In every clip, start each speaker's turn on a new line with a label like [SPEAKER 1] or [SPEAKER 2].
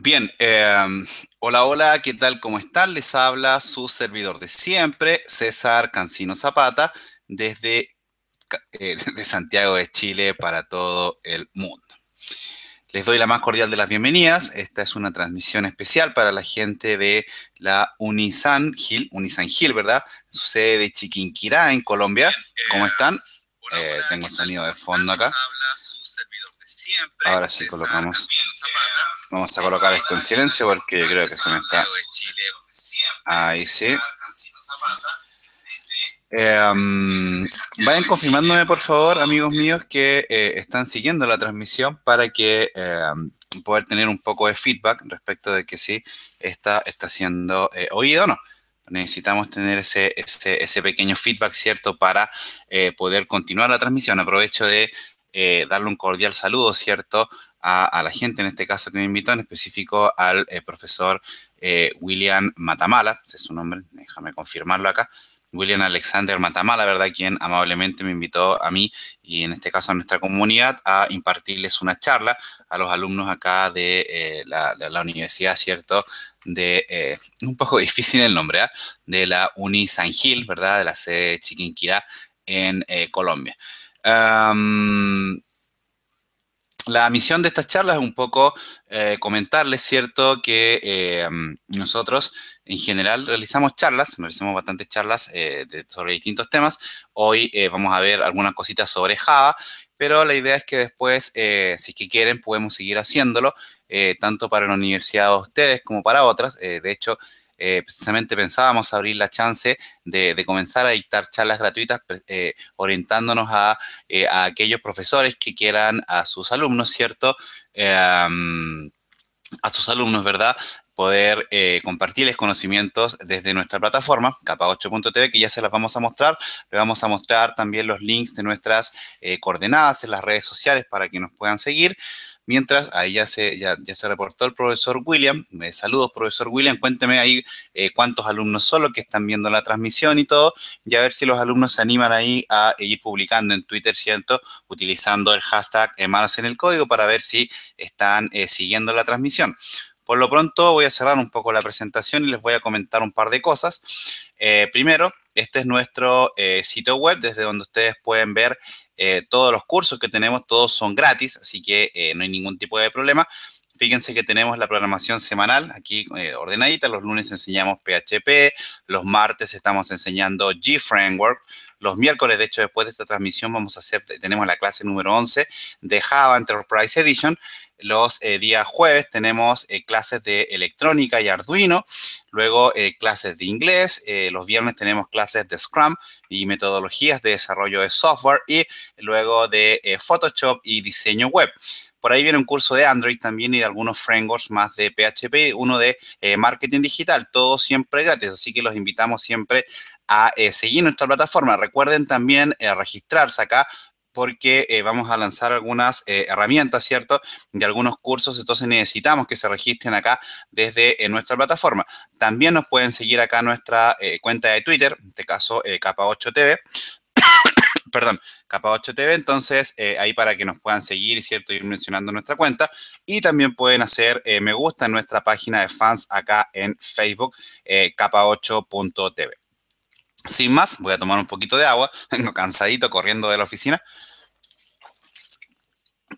[SPEAKER 1] Bien, em, hola, hola, ¿qué tal? ¿Cómo están? Les habla su servidor de siempre, César Cancino Zapata, eh, desde Santiago de Chile para todo el mundo. Les doy la más cordial de las bienvenidas. Esta es una transmisión especial para la gente de la Unisan Gil, ¿verdad? Su sede de Chiquinquirá, en Colombia. Eh, ¿Cómo están? Eh, tengo sonido de fondo acá. Habla su servidor de siempre, Ahora sí colocamos. Cancino Zapata, Vamos a colocar esto en silencio porque creo que se me está. Ahí sí. Em, vayan confirmándome, por favor, amigos míos, que eh, están siguiendo la transmisión para que em, poder tener un poco de feedback respecto de que sí está está siendo eh, oído o no. Necesitamos tener ese, ese pequeño feedback, ¿cierto?, para eh, poder continuar la transmisión. Aprovecho de darle un cordial saludo, ¿cierto?, a, la gente, en este caso que me invitó, en específico al eh, profesor eh, William Matamala, ese es su nombre, déjame confirmarlo acá, William Alexander Matamala, ¿verdad? Quien amablemente me invitó a mí y en este caso a nuestra comunidad a impartirles una charla a los alumnos acá de, eh, la, universidad, ¿cierto? De, un poco difícil el nombre, ¿eh? De la Uni San Gil, ¿verdad? De la sede Chiquinquirá en Colombia la misión de estas charlas es un poco eh, comentarles, ¿cierto?, que eh, nosotros en general realizamos charlas, realizamos bastantes charlas eh, sobre distintos temas. Hoy vamos a ver algunas cositas sobre Java, pero la idea es que después, si es que quieren, podemos seguir haciéndolo, tanto para la universidad de ustedes como para otras. de hecho, eh, precisamente pensábamos abrir la chance de, comenzar a dictar charlas gratuitas eh, orientándonos eh, a, aquellos profesores que quieran a sus alumnos, ¿cierto? Em, a sus alumnos, ¿verdad? poder compartirles conocimientos desde nuestra plataforma, capa8.tv, que ya se las vamos a mostrar. Le vamos a mostrar también los links de nuestras coordenadas en las redes sociales para que nos puedan seguir. Mientras, ahí ya se, ya, se reportó el profesor William. Me eh, saludos, profesor William. Cuénteme ahí eh, cuántos alumnos solo que están viendo la transmisión y todo. Y a ver si los alumnos se animan ahí a ir publicando en Twitter, ¿cierto? Utilizando el hashtag manos en el código para ver si están eh, siguiendo la transmisión. Por lo pronto voy a cerrar un poco la presentación y les voy a comentar un par de cosas. primero, este es nuestro eh, sitio web desde donde ustedes pueden ver eh, todos los cursos que tenemos, todos son gratis, así que eh, no hay ningún tipo de problema. Fíjense que tenemos la programación semanal aquí ordenadita. Los lunes enseñamos PHP, los martes estamos enseñando G-Framework, los miércoles, de hecho, después de esta transmisión vamos a hacer, tenemos la clase número 11 de Java Enterprise Edition. Los eh, días jueves tenemos eh, clases de electrónica y Arduino, luego eh, clases de inglés, los viernes tenemos clases de Scrum y metodologías de desarrollo de software y luego de Photoshop y diseño web. Por ahí viene un curso de Android también y de algunos frameworks más de PHP, uno de marketing digital, todo siempre gratis. Así que los invitamos siempre a eh, seguir nuestra plataforma. Recuerden también eh, registrarse acá porque eh, vamos a lanzar algunas herramientas, ¿cierto? De algunos cursos, entonces necesitamos que se registren acá desde nuestra plataforma. También nos pueden seguir acá nuestra cuenta de Twitter, en este caso capa 8 tv Perdón, capa 8 tv entonces ahí para que nos puedan seguir, ¿cierto? Ir mencionando nuestra cuenta. Y también pueden hacer me gusta en nuestra página de fans acá en Facebook, capa 8tv sin más, voy a tomar un poquito de agua. Vengo cansadito corriendo de la oficina.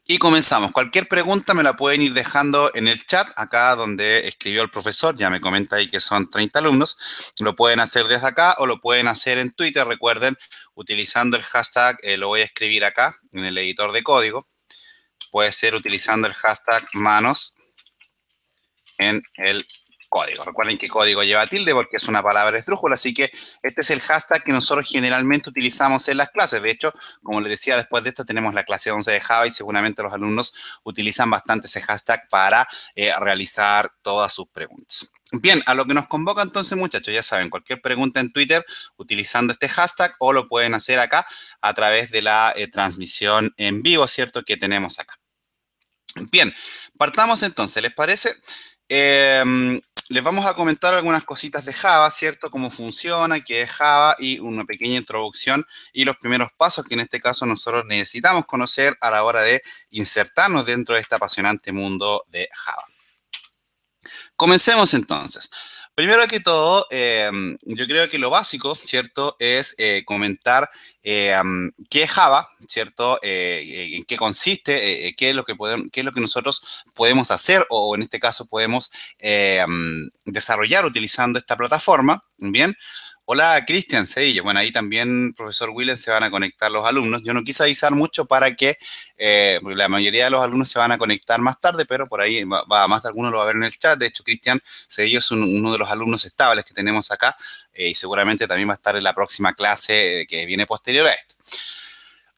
[SPEAKER 1] Y comenzamos. Cualquier pregunta me la pueden ir dejando en el chat, acá donde escribió el profesor, ya me comenta ahí que son 30 alumnos. Lo pueden hacer desde acá o lo pueden hacer en Twitter, recuerden, utilizando el hashtag, eh, lo voy a escribir acá en el editor de código. Puede ser utilizando el hashtag manos en el código. Recuerden que código lleva tilde porque es una palabra estrújula, así que este es el hashtag que nosotros generalmente utilizamos en las clases. De hecho, como les decía, después de esto tenemos la clase 11 de Java y seguramente los alumnos utilizan bastante ese hashtag para eh, realizar todas sus preguntas. Bien, a lo que nos convoca entonces, muchachos, ya saben, cualquier pregunta en Twitter utilizando este hashtag o lo pueden hacer acá a través de la eh, transmisión en vivo, ¿cierto?, que tenemos acá. Bien, partamos entonces, ¿les parece? Em, les vamos a comentar algunas cositas de Java, ¿cierto? Cómo funciona, qué es Java y una pequeña introducción y los primeros pasos que en este caso nosotros necesitamos conocer a la hora de insertarnos dentro de este apasionante mundo de Java. Comencemos entonces. Primero que todo, em, yo creo que lo básico, ¿cierto? Es eh, comentar em, qué es Java, ¿cierto? Eh, eh, en qué consiste, qué, es lo que podemos, qué es lo que nosotros podemos hacer o en este caso podemos em, desarrollar utilizando esta plataforma, ¿bien? Hola, Cristian Cedillo. Bueno, ahí también, profesor Willen, se van a conectar los alumnos. Yo no quise avisar mucho para que eh, la mayoría de los alumnos se van a conectar más tarde, pero por ahí va, más de algunos lo va a ver en el chat. De hecho, Cristian Cedillo es uno de los alumnos estables que tenemos acá eh, y seguramente también va a estar en la próxima clase eh, que viene posterior a esto.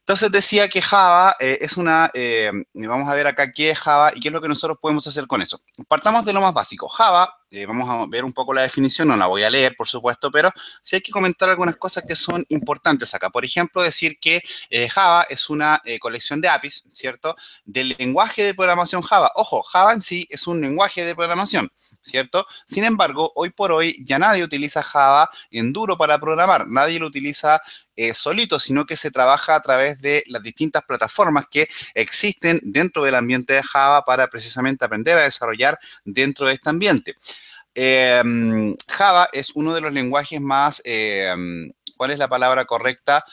[SPEAKER 1] Entonces decía que Java eh, es una, eh, vamos a ver acá qué es Java y qué es lo que nosotros podemos hacer con eso. Partamos de lo más básico. Java, eh, vamos a ver un poco la definición, no la voy a leer, por supuesto, pero sí hay que comentar algunas cosas que son importantes acá. Por ejemplo, decir que eh, Java es una colección de APIs, ¿cierto? Del lenguaje de programación Java. Ojo, Java en sí es un lenguaje de programación. ¿cierto? Sin embargo, hoy por hoy ya nadie utiliza Java en duro para programar, nadie lo utiliza eh, solito, sino que se trabaja a través de las distintas plataformas que existen dentro del ambiente de Java para precisamente aprender a desarrollar dentro de este ambiente. Em, Java es uno de los lenguajes más, em, ¿cuál es la palabra correcta?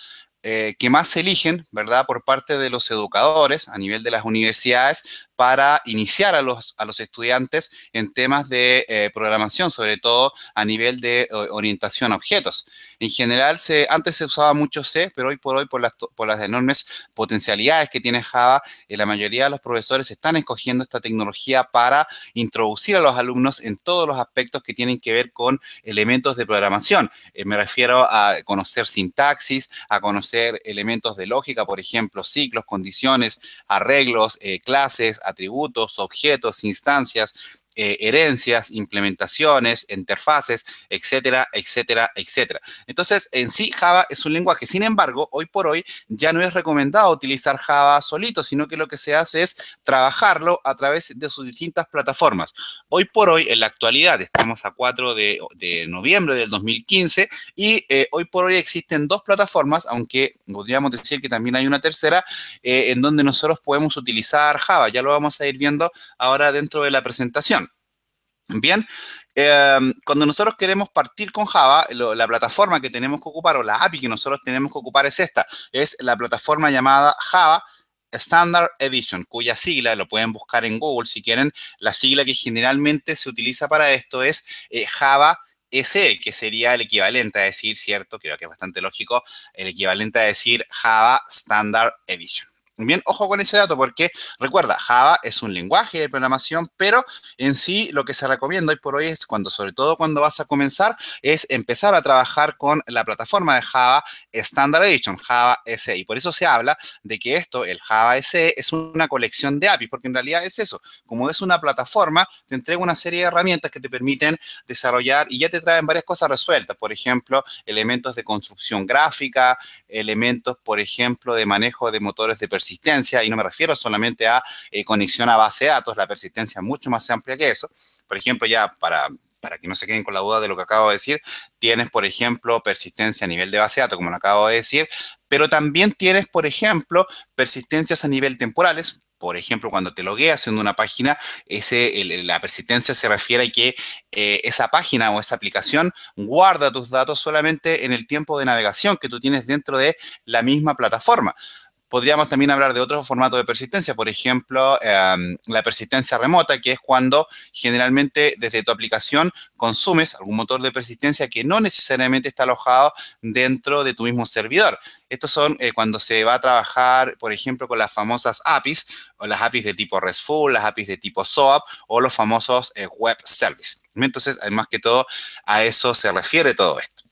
[SPEAKER 1] Eh, que más se eligen, ¿verdad? Por parte de los educadores a nivel de las universidades para iniciar a los, estudiantes en temas de eh, programación, sobre todo a nivel de eh, orientación a objetos. En general, se, antes se usaba mucho C, pero hoy por hoy, por las, por las enormes potencialidades que tiene Java, eh, la mayoría de los profesores están escogiendo esta tecnología para introducir a los alumnos en todos los aspectos que tienen que ver con elementos de programación. me refiero a conocer sintaxis, a conocer elementos de lógica, por ejemplo, ciclos, condiciones, arreglos, clases, atributos, objetos, instancias, eh, herencias, implementaciones, interfaces, etcétera, etcétera, etcétera. Entonces, en sí, Java es un lenguaje. Sin embargo, hoy por hoy ya no es recomendado utilizar Java solito, sino que lo que se hace es trabajarlo a través de sus distintas plataformas. Hoy por hoy, en la actualidad, estamos a 4 de, noviembre del 2015 y eh, hoy por hoy existen dos plataformas, aunque podríamos decir que también hay una tercera, eh, en donde nosotros podemos utilizar Java. Ya lo vamos a ir viendo ahora dentro de la presentación. Bien, em, cuando nosotros queremos partir con Java, la plataforma que tenemos que ocupar o la API que nosotros tenemos que ocupar es esta, es la plataforma llamada Java Standard Edition, cuya sigla, lo pueden buscar en Google si quieren, la sigla que generalmente se utiliza para esto es eh, Java SE, que sería el equivalente a decir, ¿cierto? Creo que es bastante lógico, el equivalente a decir Java Standard Edition. Bien, ojo con ese dato porque recuerda, Java es un lenguaje de programación, pero en sí lo que se recomienda hoy por hoy es cuando, sobre todo cuando vas a comenzar, es empezar a trabajar con la plataforma de Java Standard Edition, Java SE. Y por eso se habla de que esto, el Java SE, es una colección de APIs, porque en realidad es eso. Como es una plataforma, te entrega una serie de herramientas que te permiten desarrollar y ya te traen varias cosas resueltas. Por ejemplo, elementos de construcción gráfica, elementos, por ejemplo, de manejo de motores de persistencia y no me refiero solamente a eh, conexión a base de datos, la persistencia es mucho más amplia que eso. Por ejemplo, ya para que no se queden con la duda de lo que acabo de decir, tienes, por ejemplo, persistencia a nivel de base de datos, como lo acabo de decir, pero también tienes, por ejemplo, persistencias a nivel temporales. Por ejemplo, cuando te logueas en una página, ese, la persistencia se refiere a que eh, esa página o esa aplicación guarda tus datos solamente en el tiempo de navegación que tú tienes dentro de la misma plataforma. Podríamos también hablar de otros formatos de persistencia, por ejemplo, em, la persistencia remota, que es cuando generalmente desde tu aplicación consumes algún motor de persistencia que no necesariamente está alojado dentro de tu mismo servidor. Estos son eh, cuando se va a trabajar, por ejemplo, con las famosas APIs, o las APIs de tipo RESTful, las APIs de tipo SOAP, o los famosos eh, web service. Entonces, además que todo, a eso se refiere todo esto.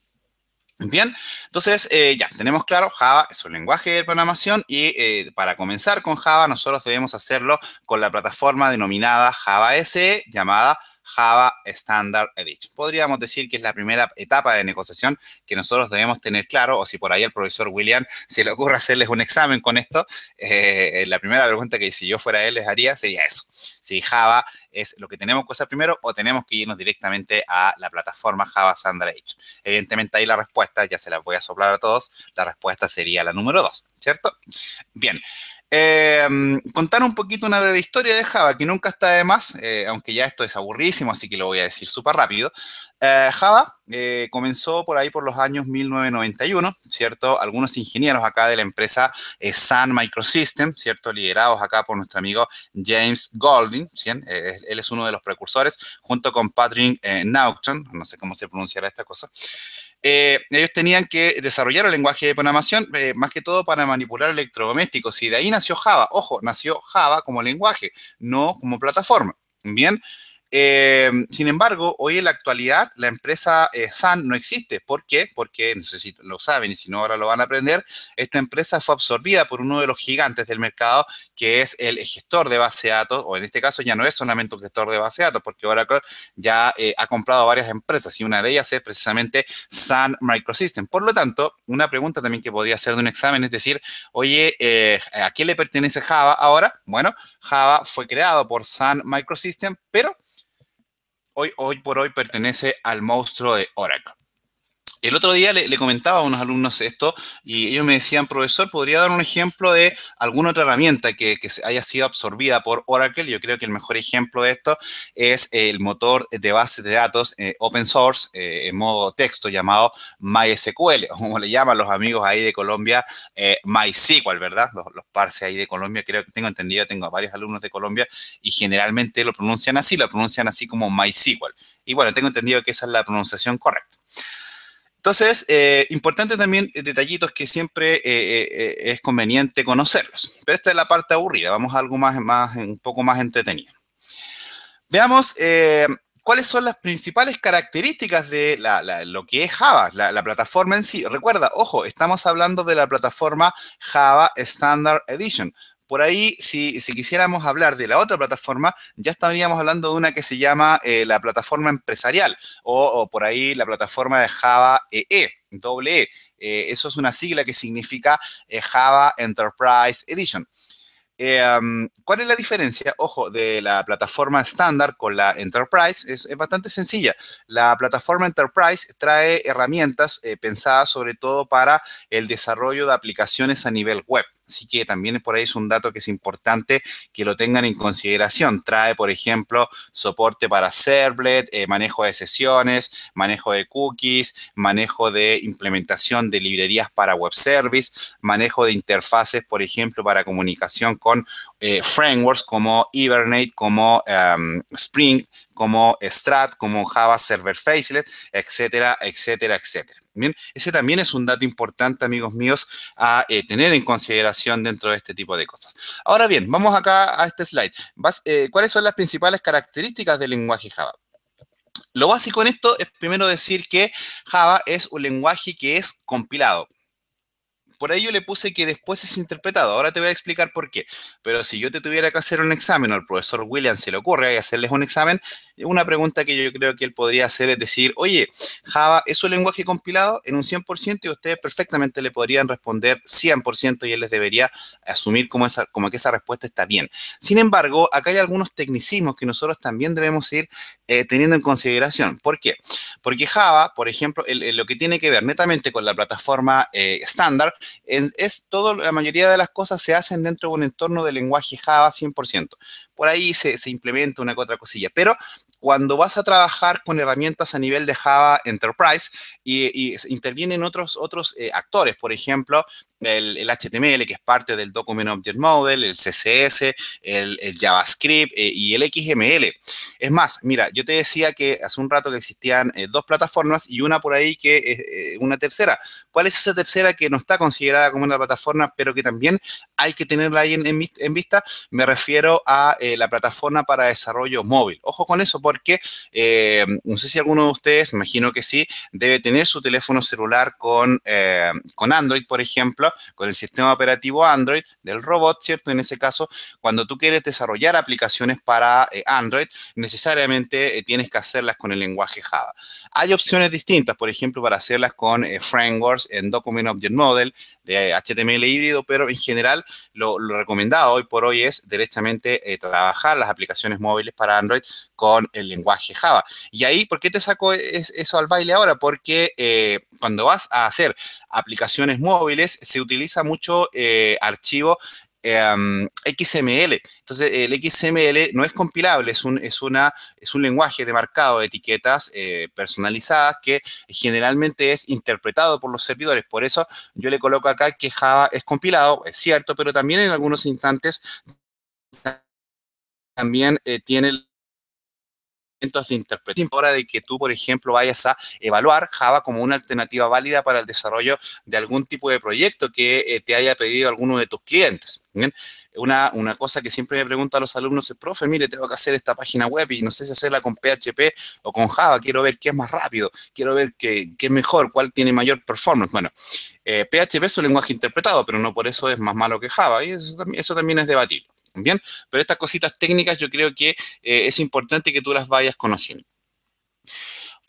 [SPEAKER 1] Bien, entonces eh, ya tenemos claro, Java es un lenguaje de programación y eh, para comenzar con Java nosotros debemos hacerlo con la plataforma denominada Java SE llamada Java Standard Edition. Podríamos decir que es la primera etapa de negociación que nosotros debemos tener claro, o si por ahí el profesor William se le ocurre hacerles un examen con esto, eh, la primera pregunta que si yo fuera él les haría sería eso, si Java es lo que tenemos que usar primero o tenemos que irnos directamente a la plataforma Java Standard Edition. Evidentemente ahí la respuesta, ya se la voy a soplar a todos, la respuesta sería la número 2, ¿cierto? Bien. Eh, contar un poquito una breve historia de Java, que nunca está de más, eh, aunque ya esto es aburrísimo, así que lo voy a decir súper rápido. Eh, Java eh, comenzó por ahí por los años 1991, ¿cierto? Algunos ingenieros acá de la empresa Sun Microsystems, ¿cierto? Liderados acá por nuestro amigo James Golding, ¿sí? él es uno de los precursores, junto con Patrick Naughton, no sé cómo se pronunciará esta cosa. Eh, ellos tenían que desarrollar el lenguaje de programación eh, más que todo para manipular electrodomésticos y de ahí nació Java. Ojo, nació Java como lenguaje, no como plataforma. Bien, eh, sin embargo, hoy en la actualidad la empresa eh, SAN no existe. ¿Por qué? Porque, no sé si lo saben y si no ahora lo van a aprender, esta empresa fue absorbida por uno de los gigantes del mercado que es el gestor de base de datos, o en este caso ya no es solamente un gestor de base de datos, porque ahora ya eh, ha comprado varias empresas y una de ellas es precisamente SAN Microsystem. Por lo tanto, una pregunta también que podría ser de un examen es decir, oye, ¿a qué le pertenece Java ahora? Bueno, Java fue creado por SAN Microsystem, pero hoy, por hoy pertenece al monstruo de Oracle. El otro día le, comentaba a unos alumnos esto y ellos me decían, profesor, ¿podría dar un ejemplo de alguna otra herramienta que, haya sido absorbida por Oracle? Yo creo que el mejor ejemplo de esto es el motor de base de datos eh, open source eh, en modo texto llamado MySQL, o como le llaman los amigos ahí de Colombia, eh, MySQL, ¿verdad? Los, los ahí de Colombia, creo que tengo entendido, tengo varios alumnos de Colombia y generalmente lo pronuncian así, lo pronuncian así como MySQL. Y bueno, tengo entendido que esa es la pronunciación correcta. Entonces, eh, importante también eh, detallitos que siempre eh, eh, es conveniente conocerlos. Pero esta es la parte aburrida, vamos a algo más, más un poco más entretenido. Veamos cuáles son las principales características de lo que es Java, la, plataforma en sí. Recuerda, ojo, estamos hablando de la plataforma Java Standard Edition. Por ahí, si, quisiéramos hablar de la otra plataforma, ya estaríamos hablando de una que se llama eh, la plataforma empresarial o, por ahí la plataforma de Java EE, e, doble e. Eh, eso es una sigla que significa eh, Java Enterprise Edition. Em, ¿Cuál es la diferencia, ojo, de la plataforma estándar con la Enterprise? es, bastante sencilla. La plataforma Enterprise trae herramientas pensadas sobre todo para el desarrollo de aplicaciones a nivel web. Así que también por ahí es un dato que es importante que lo tengan en consideración. Trae, por ejemplo, soporte para servlet, eh, manejo de sesiones, manejo de cookies, manejo de implementación de librerías para web service, manejo de interfaces, por ejemplo, para comunicación con eh, frameworks como Hibernate, como em, Spring, como Strat, como Java Server Facelet, etcétera, etcétera, etcétera ese también es un dato importante, amigos míos, a eh, tener en consideración dentro de este tipo de cosas. Ahora bien, vamos acá a este slide. Eh, ¿Cuáles son las principales características del lenguaje Java? Lo básico en esto es primero decir que Java es un lenguaje que es compilado por ello le puse que después es interpretado. Ahora te voy a explicar por qué. Pero si yo te tuviera que hacer un examen, o al profesor William se le ocurre y hacerles un examen, una pregunta que yo creo que él podría hacer es decir, oye, Java es un lenguaje compilado en un 100% y ustedes perfectamente le podrían responder 100% y él les debería asumir como, esa, como que esa respuesta está bien. Sin embargo, acá hay algunos tecnicismos que nosotros también debemos ir eh, teniendo en consideración. ¿Por qué? Porque Java, por ejemplo, lo que tiene que ver netamente con la plataforma eh, estándar, es todo, la mayoría de las cosas se hacen dentro de un entorno de lenguaje Java 100% por ahí se, implementa una que otra cosilla. Pero cuando vas a trabajar con herramientas a nivel de Java Enterprise y, intervienen otros, otros eh, actores, por ejemplo, el, HTML, que es parte del Document Object Model, el CSS, el, JavaScript eh, y el XML. Es más, mira, yo te decía que hace un rato que existían eh, dos plataformas y una por ahí que es una tercera. ¿Cuál es esa tercera que no está considerada como una plataforma, pero que también hay que tenerla ahí en vista? Me refiero a eh, la plataforma para desarrollo móvil. Ojo con eso porque eh, no sé si alguno de ustedes, imagino que sí, debe tener su teléfono celular con, eh, con Android, por ejemplo, con el sistema operativo Android del robot, ¿cierto? En ese caso, cuando tú quieres desarrollar aplicaciones para Android, necesariamente tienes que hacerlas con el lenguaje Java. Hay opciones distintas, por ejemplo, para hacerlas con frameworks en Document Object Model, de HTML híbrido, pero en general lo, recomendado hoy por hoy es directamente, eh, trabajar las aplicaciones móviles para Android con el lenguaje Java. Y ahí, ¿por qué te saco eso al baile ahora? Porque eh, cuando vas a hacer aplicaciones móviles, se utiliza mucho eh, archivo Em, XML. Entonces, el XML no es compilable, es un, es una, es un lenguaje de marcado de etiquetas eh, personalizadas que generalmente es interpretado por los servidores. Por eso yo le coloco acá que Java es compilado, es cierto, pero también en algunos instantes también eh, tiene de interpretación. hora de que tú, por ejemplo, vayas a evaluar Java como una alternativa válida para el desarrollo de algún tipo de proyecto que eh, te haya pedido alguno de tus clientes. Una, cosa que siempre me preguntan los alumnos es, profe, mire, tengo que hacer esta página web y no sé si hacerla con PHP o con Java, quiero ver qué es más rápido, quiero ver qué, qué es mejor, cuál tiene mayor performance. Bueno, PHP eh, es un lenguaje interpretado, pero no por eso es más malo que Java, y eso, eso también es debatible. Bien, pero estas cositas técnicas yo creo que eh, es importante que tú las vayas conociendo.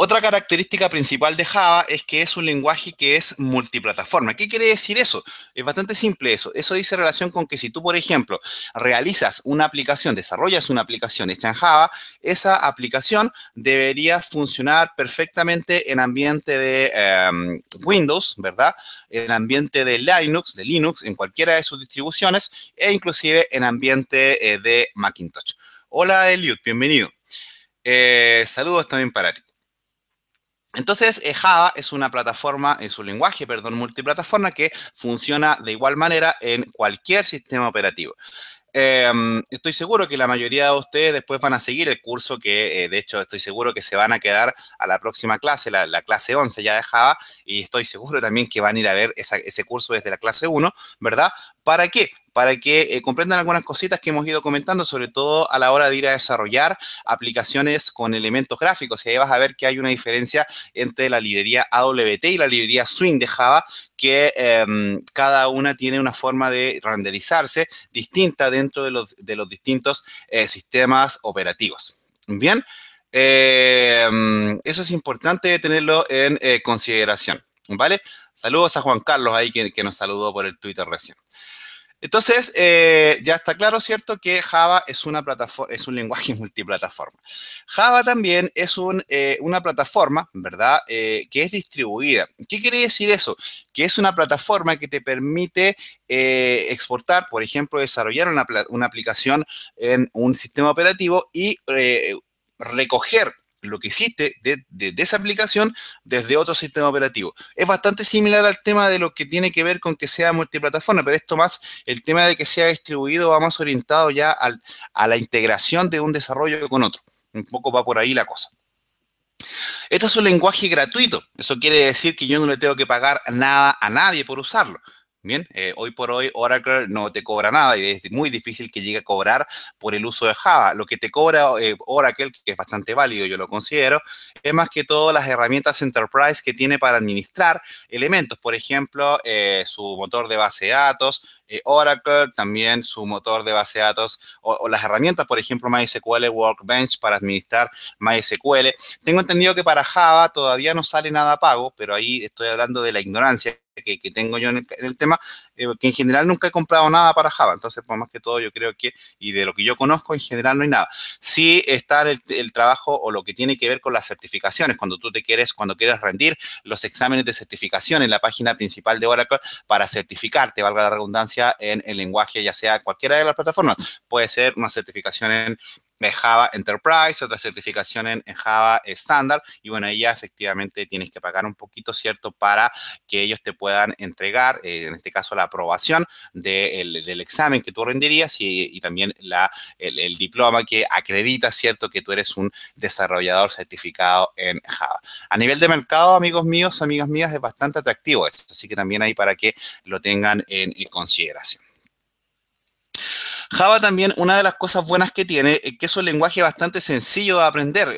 [SPEAKER 1] Otra característica principal de Java es que es un lenguaje que es multiplataforma. ¿Qué quiere decir eso? Es bastante simple eso. Eso dice relación con que si tú, por ejemplo, realizas una aplicación, desarrollas una aplicación hecha en Java, esa aplicación debería funcionar perfectamente en ambiente de em, Windows, ¿verdad? En ambiente de Linux, de Linux, en cualquiera de sus distribuciones e inclusive en ambiente eh, de Macintosh. Hola Eliud, bienvenido. Eh, saludos también para ti. Entonces, eh, Java es una plataforma, es un lenguaje, perdón, multiplataforma que funciona de igual manera en cualquier sistema operativo. Em, estoy seguro que la mayoría de ustedes después van a seguir el curso que, eh, de hecho, estoy seguro que se van a quedar a la próxima clase, la, clase 11 ya de Java, y estoy seguro también que van a ir a ver ese curso desde la clase 1, ¿verdad? ¿Para qué? para que eh, comprendan algunas cositas que hemos ido comentando, sobre todo a la hora de ir a desarrollar aplicaciones con elementos gráficos. Y ahí vas a ver que hay una diferencia entre la librería AWT y la librería Swing de Java, que em, cada una tiene una forma de renderizarse distinta dentro de los, distintos eh, sistemas operativos. Bien, em, eso es importante tenerlo en eh, consideración, ¿vale? Saludos a Juan Carlos ahí que nos saludó por el Twitter recién. Entonces, eh, ya está claro, ¿cierto?, que Java es, una plataforma, es un lenguaje multiplataforma. Java también es eh, una plataforma, ¿verdad?, eh, que es distribuida. ¿Qué quiere decir eso? Que es una plataforma que te permite exportar, por ejemplo, desarrollar una, una, aplicación en un sistema operativo y recoger lo que existe de, esa aplicación desde otro sistema operativo. Es bastante similar al tema de lo que tiene que ver con que sea multiplataforma, pero esto más, el tema de que sea distribuido va más orientado ya a la integración de un desarrollo con otro. Un poco va por ahí la cosa. Este es un lenguaje gratuito. Eso quiere decir que yo no le tengo que pagar nada a nadie por usarlo. Bien, eh, hoy por hoy Oracle no te cobra nada y es muy difícil que llegue a cobrar por el uso de Java. Lo que te cobra eh, Oracle, que es bastante válido, yo lo considero, es más que todas las herramientas Enterprise que tiene para administrar elementos. Por ejemplo, eh, su motor de base de datos, Oracle, también su motor de base de datos o, las herramientas, por ejemplo, MySQL Workbench para administrar MySQL. Tengo entendido que para Java todavía no sale nada a pago, pero ahí estoy hablando de la ignorancia que, tengo yo en el, tema, eh, que en general nunca he comprado nada para Java. Entonces, por más que todo, yo creo que, y de lo que yo conozco, en general no hay nada. Sí está el, trabajo o lo que tiene que ver con las certificaciones, cuando tú te quieres, cuando quieres rendir los exámenes de certificación en la página principal de Oracle para certificarte, valga la redundancia, en el lenguaje, ya sea cualquiera de las plataformas. Puede ser una certificación en Java Enterprise, otra certificación en, Java estándar, y bueno, ahí ya efectivamente tienes que pagar un poquito, ¿cierto?, para que ellos te puedan entregar, eh, en este caso, la aprobación del examen que tú rendirías y, también el, diploma que acredita, ¿cierto?, que tú eres un desarrollador certificado en Java. A nivel de mercado, amigos míos, amigas mías, es bastante atractivo esto, así que también ahí para que lo tengan en consideración. Java también, una de las cosas buenas que tiene es que es un lenguaje bastante sencillo de aprender,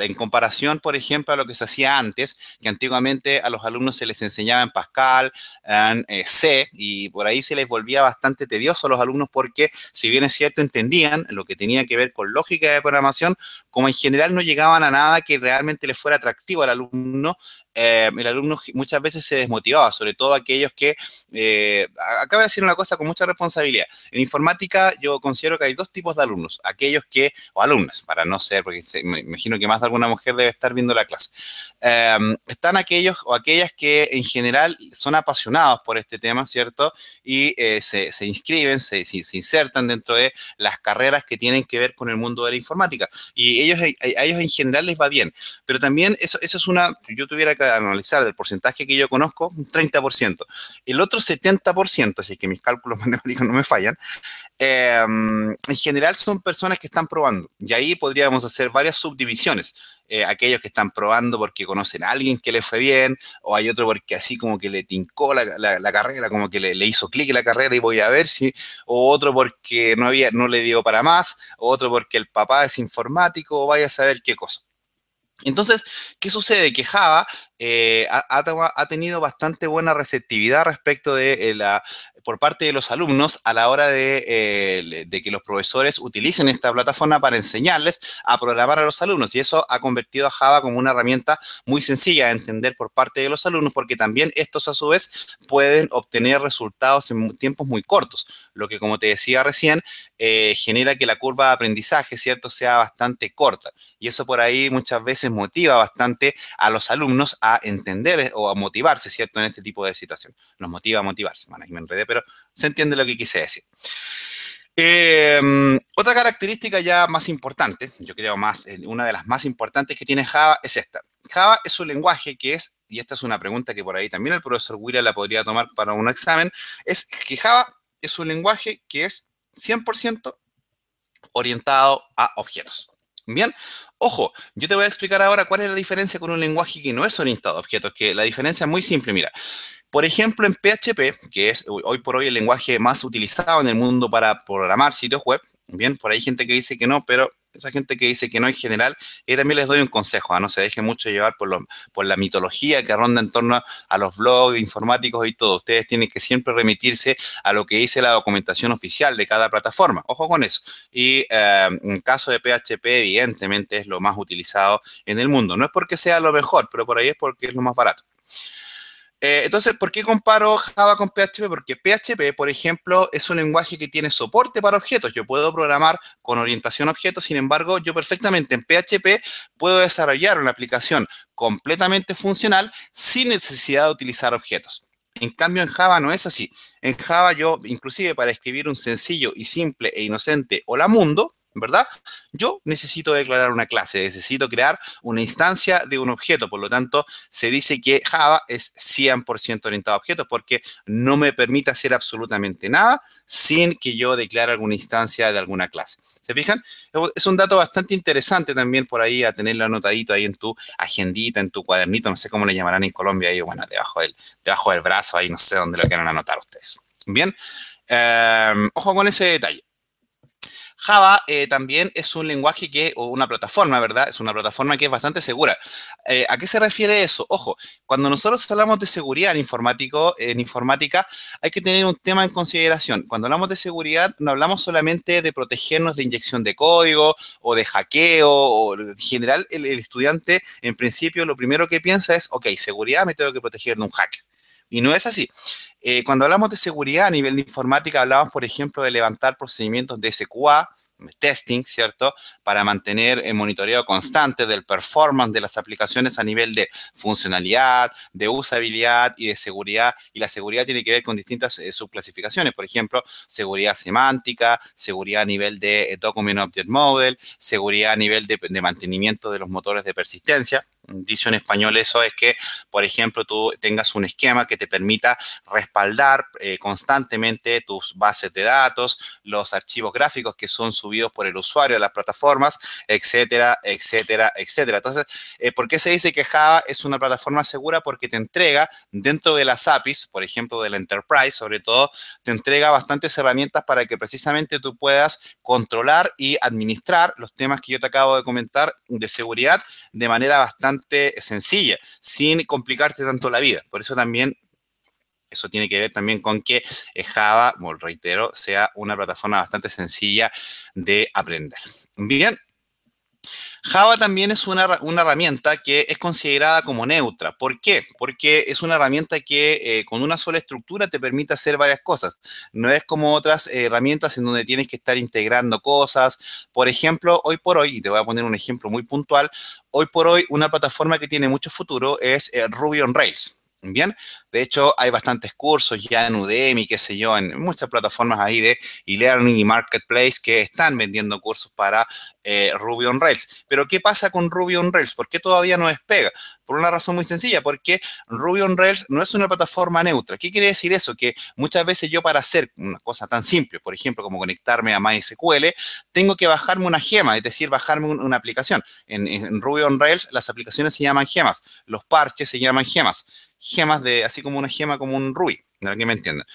[SPEAKER 1] en comparación, por ejemplo, a lo que se hacía antes, que antiguamente a los alumnos se les enseñaba en Pascal, en eh, C, y por ahí se les volvía bastante tedioso a los alumnos porque, si bien es cierto, entendían lo que tenía que ver con lógica de programación, como en general no llegaban a nada que realmente le fuera atractivo al alumno, eh, el alumno muchas veces se desmotivaba, sobre todo aquellos que, eh, acabo de decir una cosa con mucha responsabilidad, en informática yo considero que hay dos tipos de alumnos, aquellos que, o alumnas, para no ser, porque me imagino que más de alguna mujer debe estar viendo la clase, em, están aquellos o aquellas que en general son apasionados por este tema, ¿cierto? Y eh, se, inscriben, se, insertan dentro de las carreras que tienen que ver con el mundo de la informática. Y ellos, eh, a ellos en general les va bien. Pero también eso, eso es una, yo tuviera que analizar del porcentaje que yo conozco, un 30%. El otro 70%, así que mis cálculos matemáticos no me fallan, Em, en general son personas que están probando. Y ahí podríamos hacer varias subdivisiones. Eh, aquellos que están probando porque conocen a alguien que le fue bien, o hay otro porque así como que le tincó la, carrera, como que le, hizo clic la carrera y voy a ver si, o otro porque no, había, no le dio para más, o otro porque el papá es informático, o vaya a saber qué cosa. Entonces, ¿qué sucede? Que Java eh, ha, tenido bastante buena receptividad respecto de eh, la, por parte de los alumnos a la hora eh, de, que los profesores utilicen esta plataforma para enseñarles a programar a los alumnos. Y eso ha convertido a Java como una herramienta muy sencilla de entender por parte de los alumnos, porque también estos a su vez pueden obtener resultados en tiempos muy cortos, lo que como te decía recién, eh, genera que la curva de aprendizaje, ¿cierto?, sea bastante corta y eso por ahí muchas veces motiva bastante a los alumnos a entender eh, o a motivarse, ¿cierto? En este tipo de situación. Nos motiva a motivarse. Bueno, ahí me enredé, pero se entiende lo que quise decir. Em, otra característica ya más importante, yo creo más, eh, una de las más importantes que tiene Java es esta. Java es un lenguaje que es, y esta es una pregunta que por ahí también el profesor Willa la podría tomar para un examen, es que Java es un lenguaje que es 100% orientado a objetos. Bien, ojo, yo te voy a explicar ahora cuál es la diferencia con un lenguaje que no es orientado a objetos, que la diferencia es muy simple, mira. Por ejemplo, en PHP, que es hoy por hoy el lenguaje más utilizado en el mundo para programar sitios web, bien, por ahí hay gente que dice que no, pero esa gente que dice que no en general, y eh, también les doy un consejo, ah, no se dejen mucho llevar por, la mitología que ronda en torno a los blogs informáticos y todo. Ustedes tienen que siempre remitirse a lo que dice la documentación oficial de cada plataforma. Ojo con eso. Y eh, en caso de PHP, evidentemente es lo más utilizado en el mundo. No es porque sea lo mejor, pero por ahí es porque es lo más barato. Eh, entonces, ¿por qué comparo Java con PHP? Porque PHP, por ejemplo, es un lenguaje que tiene soporte para objetos. Yo puedo programar con orientación a objetos, sin embargo, yo perfectamente en PHP puedo desarrollar una aplicación completamente funcional sin necesidad de utilizar objetos. En cambio, en Java no es así. En Java yo, inclusive para escribir un sencillo y simple e inocente hola mundo, ¿verdad? Yo necesito declarar una clase, necesito crear una instancia de un objeto, por lo tanto, se dice que Java es 100% orientado a objetos porque no me permite hacer absolutamente nada sin que yo declare alguna instancia de alguna clase. ¿Se fijan? Es un dato bastante interesante también por ahí a tenerlo anotadito ahí en tu agendita, en tu cuadernito, no sé cómo le llamarán en Colombia, ahí, bueno, debajo del, debajo del brazo, ahí no sé dónde lo quieran anotar ustedes. Bien, eh, ojo con ese detalle. Java eh, también es un lenguaje que, o una plataforma, ¿verdad? Es una plataforma que es bastante segura. Eh, ¿A qué se refiere eso? Ojo, cuando nosotros hablamos de seguridad en, informático, en informática, hay que tener un tema en consideración. Cuando hablamos de seguridad, no hablamos solamente de protegernos de inyección de código o de hackeo, en general el, el estudiante, en principio, lo primero que piensa es, ok, seguridad, me tengo que proteger de un hack. Y no es así. Eh, cuando hablamos de seguridad a nivel de informática, hablamos, por ejemplo, de levantar procedimientos de SQA, testing, ¿cierto? Para mantener el monitoreo constante del performance de las aplicaciones a nivel de funcionalidad, de usabilidad y de seguridad. Y la seguridad tiene que ver con distintas eh, subclasificaciones, por ejemplo, seguridad semántica, seguridad a nivel de eh, Document Object Model, seguridad a nivel de mantenimiento de los motores de persistencia dice en español eso es que, por ejemplo, tú tengas un esquema que te permita respaldar eh, constantemente tus bases de datos, los archivos gráficos que son subidos por el usuario de las plataformas, etcétera, etcétera, etcétera. Entonces, eh, ¿por qué se dice que Java es una plataforma segura? Porque te entrega dentro de las APIs, por ejemplo, de la Enterprise, sobre todo, te entrega bastantes herramientas para que precisamente tú puedas controlar y administrar los temas que yo te acabo de comentar de seguridad de manera bastante sencilla, sin complicarte tanto la vida. Por eso también eso tiene que ver también con que eh, Java, como reitero, sea una plataforma bastante sencilla de aprender. Bien, Java también es una, herramienta que es considerada como neutra. ¿Por qué? Porque es una herramienta que eh, con una sola estructura te permite hacer varias cosas. No es como otras herramientas en donde tienes que estar integrando cosas. Por ejemplo, hoy por hoy, y te voy a poner un ejemplo muy puntual, hoy por hoy una plataforma que tiene mucho futuro es eh, Ruby on Rails. Bien, de hecho hay bastantes cursos ya en Udemy, qué sé yo, en muchas plataformas ahí de e-learning y marketplace que están vendiendo cursos para eh, Ruby on Rails. Pero ¿qué pasa con Ruby on Rails? ¿Por qué todavía no despega? Por una razón muy sencilla, porque Ruby on Rails no es una plataforma neutra. ¿Qué quiere decir eso? Que muchas veces yo para hacer una cosa tan simple, por ejemplo, como conectarme a MySQL, tengo que bajarme una gema, es decir, bajarme una aplicación. en Ruby on Rails las aplicaciones se llaman gemas, los parches se llaman gemas gemas de, así como una gema como un rubí, de que me entiendan.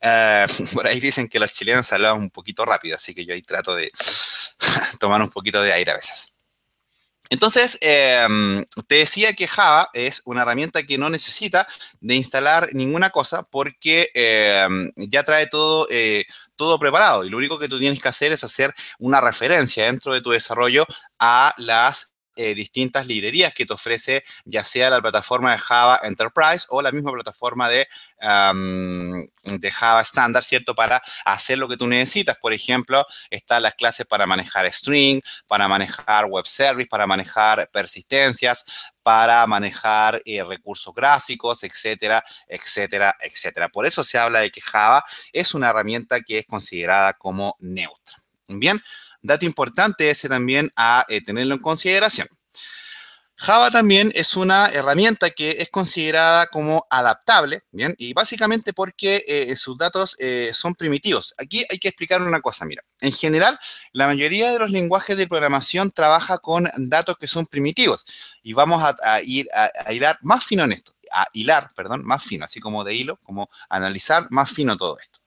[SPEAKER 1] Eh, por ahí dicen que los chilenos hablan un poquito rápido, así que yo ahí trato de tomar un poquito de aire a veces. Entonces, em, te decía que Java es una herramienta que no necesita de instalar ninguna cosa porque em, ya trae todo, eh, todo preparado y lo único que tú tienes que hacer es hacer una referencia dentro de tu desarrollo a las eh, distintas librerías que te ofrece ya sea la plataforma de Java Enterprise o la misma plataforma de, Java estándar, ¿cierto? Para hacer lo que tú necesitas. Por ejemplo, están las clases para manejar string, para manejar web service, para manejar persistencias, para manejar eh, recursos gráficos, etcétera, etcétera, etcétera. Por eso se habla de que Java es una herramienta que es considerada como neutra. Bien, Dato importante ese también a eh, tenerlo en consideración. Java también es una herramienta que es considerada como adaptable, ¿bien? Y básicamente porque eh, sus datos eh, son primitivos. Aquí hay que explicar una cosa, mira. En general, la mayoría de los lenguajes de programación trabaja con datos que son primitivos. Y vamos a, ir a, a hilar más fino en esto. A hilar, perdón, más fino, así como de hilo, como analizar más fino todo esto.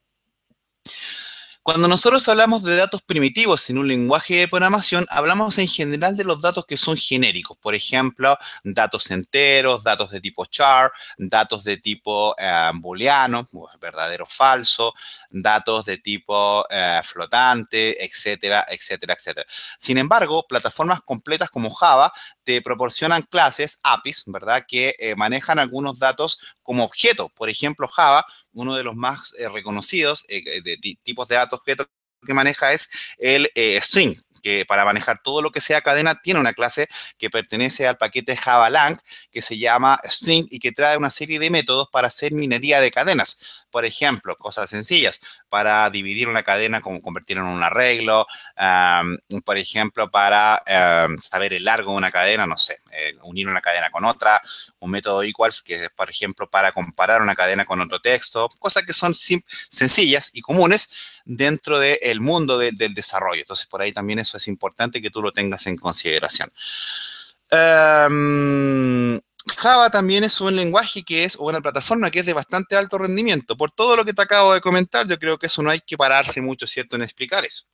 [SPEAKER 1] Cuando nosotros hablamos de datos primitivos en un lenguaje de programación, hablamos en general de los datos que son genéricos, por ejemplo, datos enteros, datos de tipo char, datos de tipo eh, booleano, verdadero o falso, datos de tipo eh, flotante, etcétera, etcétera, etcétera. Sin embargo, plataformas completas como Java te proporcionan clases, APIs, ¿verdad? Que eh, manejan algunos datos como objeto. Por ejemplo, Java, uno de los más eh, reconocidos eh, de, tipos de datos objetos que maneja es el string, que para manejar todo lo que sea cadena tiene una clase que pertenece al paquete Java Lang que se llama string y que trae una serie de métodos para hacer minería de cadenas. Por ejemplo, cosas sencillas para dividir una cadena, como convertirla en un arreglo. por ejemplo, para saber el largo de una cadena, no sé, eh, unir una cadena con otra. Un método equals, que es, por ejemplo, para comparar una cadena con otro texto. Cosas que son sencillas y comunes dentro del mundo del desarrollo. Entonces, por ahí también eso es importante que tú lo tengas en consideración. Java también es un lenguaje que es, o una plataforma que es de bastante alto rendimiento. Por todo lo que te acabo de comentar, yo creo que eso no hay que pararse mucho, ¿cierto?, en explicar eso.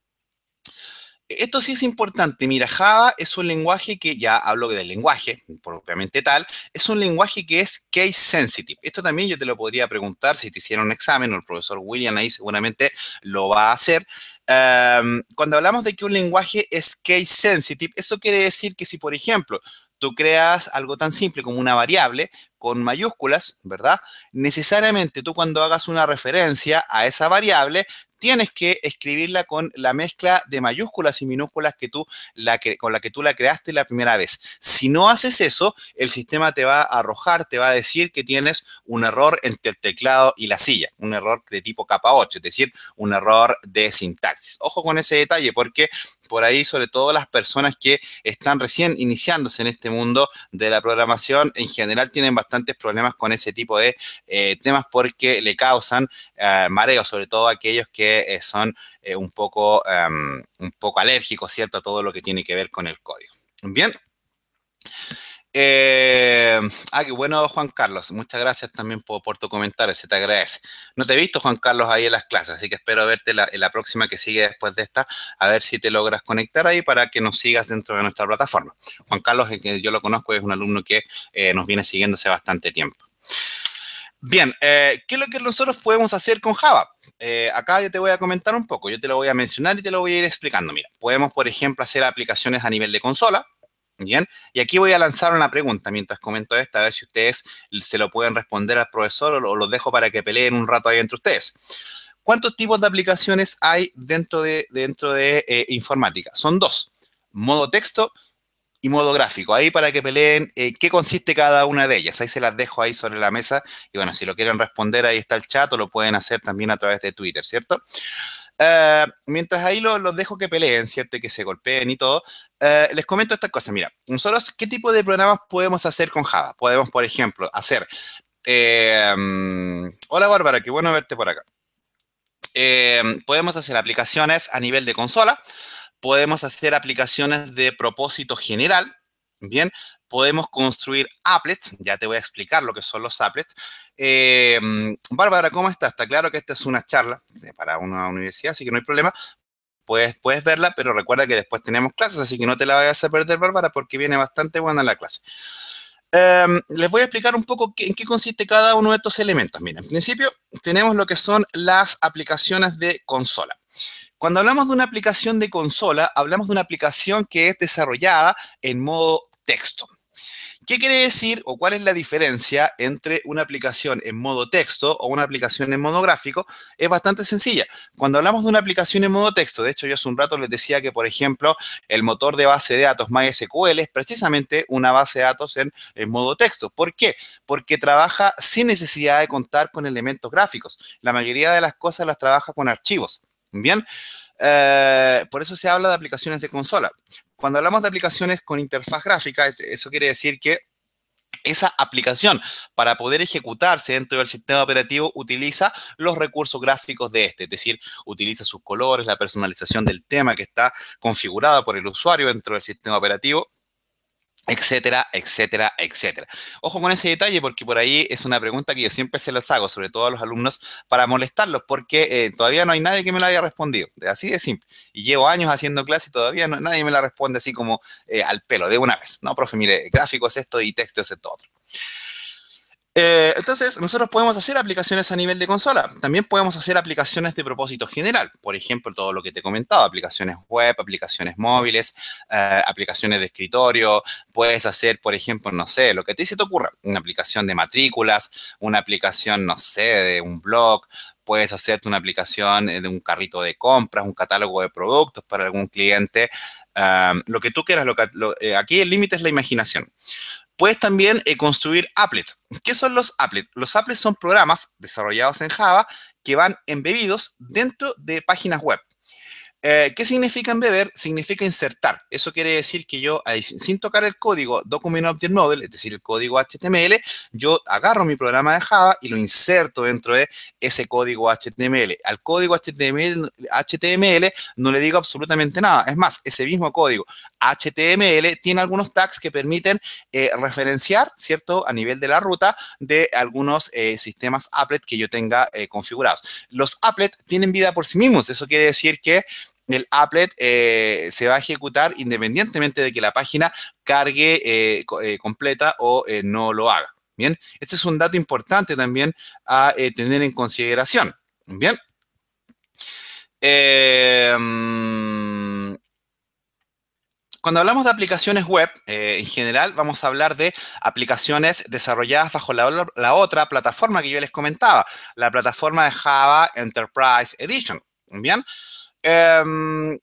[SPEAKER 1] Esto sí es importante. Mira, Java es un lenguaje que, ya hablo del lenguaje, propiamente tal, es un lenguaje que es case sensitive. Esto también yo te lo podría preguntar si te hicieron un examen, o el profesor William ahí seguramente lo va a hacer. Em, cuando hablamos de que un lenguaje es case sensitive, eso quiere decir que si, por ejemplo, tú creas algo tan simple como una variable con mayúsculas, ¿verdad? Necesariamente tú cuando hagas una referencia a esa variable, tienes que escribirla con la mezcla de mayúsculas y minúsculas que tú la con la que tú la creaste la primera vez. Si no haces eso, el sistema te va a arrojar, te va a decir que tienes un error entre el teclado y la silla, un error de tipo capa 8, es decir, un error de sintaxis. Ojo con ese detalle porque por ahí, sobre todo las personas que están recién iniciándose en este mundo de la programación, en general tienen bastantes problemas con ese tipo de eh, temas porque le causan eh, mareos, mareo, sobre todo aquellos que eh, son un, poco, em, un poco alérgicos, ¿cierto?, a todo lo que tiene que ver con el código. Bien. Eh, ah, qué bueno, Juan Carlos. Muchas gracias también por, tu comentario, se te agradece. No te he visto, Juan Carlos, ahí en las clases, así que espero verte en la próxima que sigue después de esta, a ver si te logras conectar ahí para que nos sigas dentro de nuestra plataforma. Juan Carlos, eh, que yo lo conozco, es un alumno que eh, nos viene siguiendo hace bastante tiempo. Bien, ¿qué es lo que nosotros podemos hacer con Java? acá yo te voy a comentar un poco, yo te lo voy a mencionar y te lo voy a ir explicando. Mira, podemos, por ejemplo, hacer aplicaciones a nivel de consola, Bien, y aquí voy a lanzar una pregunta mientras comento esta, a ver si ustedes se lo pueden responder al profesor o los dejo para que peleen un rato ahí entre ustedes. ¿Cuántos tipos de aplicaciones hay dentro de, dentro de eh, informática? Son dos, modo texto y modo gráfico. Ahí para que peleen eh, qué consiste cada una de ellas. Ahí se las dejo ahí sobre la mesa. Y bueno, si lo quieren responder, ahí está el chat o lo pueden hacer también a través de Twitter, ¿cierto? Eh, mientras ahí los dejo que peleen, ¿cierto? Y que se golpeen y todo. Eh, les comento estas cosas. Mira, nosotros, ¿qué tipo de programas podemos hacer con Java? Podemos, por ejemplo, hacer... Em, hola, Bárbara, qué bueno verte por acá. Em, podemos hacer aplicaciones a nivel de consola, podemos hacer aplicaciones de propósito general, ¿bien? Podemos construir applets, ya te voy a explicar lo que son los applets. Em, Bárbara, ¿cómo estás? Está claro que esta es una charla eh, para una universidad, así que no hay problema, puedes, puedes verla, pero recuerda que después tenemos clases, así que no te la vayas a perder, Bárbara, porque viene bastante buena la clase. Em, les voy a explicar un poco en qué consiste cada uno de estos elementos. Mira, en principio tenemos lo que son las aplicaciones de consola. Cuando hablamos de una aplicación de consola, hablamos de una aplicación que es desarrollada en modo texto. ¿Qué quiere decir o cuál es la diferencia entre una aplicación en modo texto o una aplicación en modo gráfico? Es bastante sencilla. Cuando hablamos de una aplicación en modo texto, de hecho yo hace un rato les decía que, por ejemplo, el motor de base de datos MySQL es precisamente una base de datos en, modo texto. ¿Por qué? Porque trabaja sin necesidad de contar con elementos gráficos. La mayoría de las cosas las trabaja con archivos. Bien, eh, por eso se habla de aplicaciones de consola. Cuando hablamos de aplicaciones con interfaz gráfica, eso quiere decir que esa aplicación, para poder ejecutarse dentro del sistema operativo, utiliza los recursos gráficos de este, es decir, utiliza sus colores, la personalización del tema que está configurada por el usuario dentro del sistema operativo etcétera, etcétera, etcétera. Ojo con ese detalle porque por ahí es una pregunta que yo siempre se las hago, sobre todo a los alumnos, para molestarlos, porque eh, todavía no hay nadie que me la haya respondido, así de simple. Y llevo años haciendo clase y todavía nadie me la responde así como eh, al pelo, de una vez. No, profe, mire, gráficos esto y textos es esto otro. Eh, entonces, nosotros podemos hacer aplicaciones a nivel de consola. También podemos hacer aplicaciones de propósito general. Por ejemplo, todo lo que te he comentado, aplicaciones web, aplicaciones móviles, eh, aplicaciones de escritorio. Puedes hacer, por ejemplo, no sé, lo que te se te ocurra. Una aplicación de matrículas, una aplicación, no sé, de un blog, puedes hacerte una aplicación eh, de un carrito de compras, un catálogo de productos para algún cliente, lo que tú quieras. Lo aquí el límite es la imaginación. Puedes también eh, construir applets. ¿Qué son los applets? Los applets son programas desarrollados en Java que van embebidos dentro de páginas web. Eh, ¿Qué significa embeber? Significa insertar. Eso quiere decir que yo, sin tocar el código Document Object Model, es decir, el código HTML, yo agarro mi programa de Java y lo inserto dentro de ese código HTML. Al código HTML, HTML no le digo absolutamente nada. Es más, ese mismo código HTML tiene algunos tags que permiten eh, referenciar, ¿cierto? A nivel de la ruta de algunos eh, sistemas applet que yo tenga eh, configurados. Los applet tienen vida por sí mismos. Eso quiere decir que el applet se va a ejecutar independientemente de que la página cargue completa o no lo haga. Bien, este es un dato importante también a tener en consideración. Bien. Em, cuando hablamos de aplicaciones web, eh, en general vamos a hablar de aplicaciones desarrolladas bajo la, otra plataforma que yo les comentaba, la plataforma de Java Enterprise Edition. Bien. Em,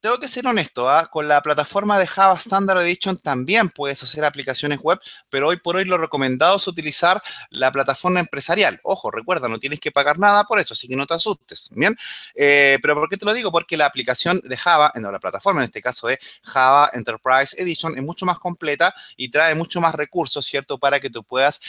[SPEAKER 1] tengo que ser honesto, ¿ah? con la plataforma de Java Standard Edition también puedes hacer aplicaciones web, pero hoy por hoy lo recomendado es utilizar la plataforma empresarial. Ojo, recuerda, no tienes que pagar nada por eso, así que no te asustes, ¿bien? Eh, pero ¿por qué te lo digo? Porque la aplicación de Java, eh, no, la plataforma en este caso de Java Enterprise Edition, es mucho más completa y trae mucho más recursos, ¿cierto? Para que tú puedas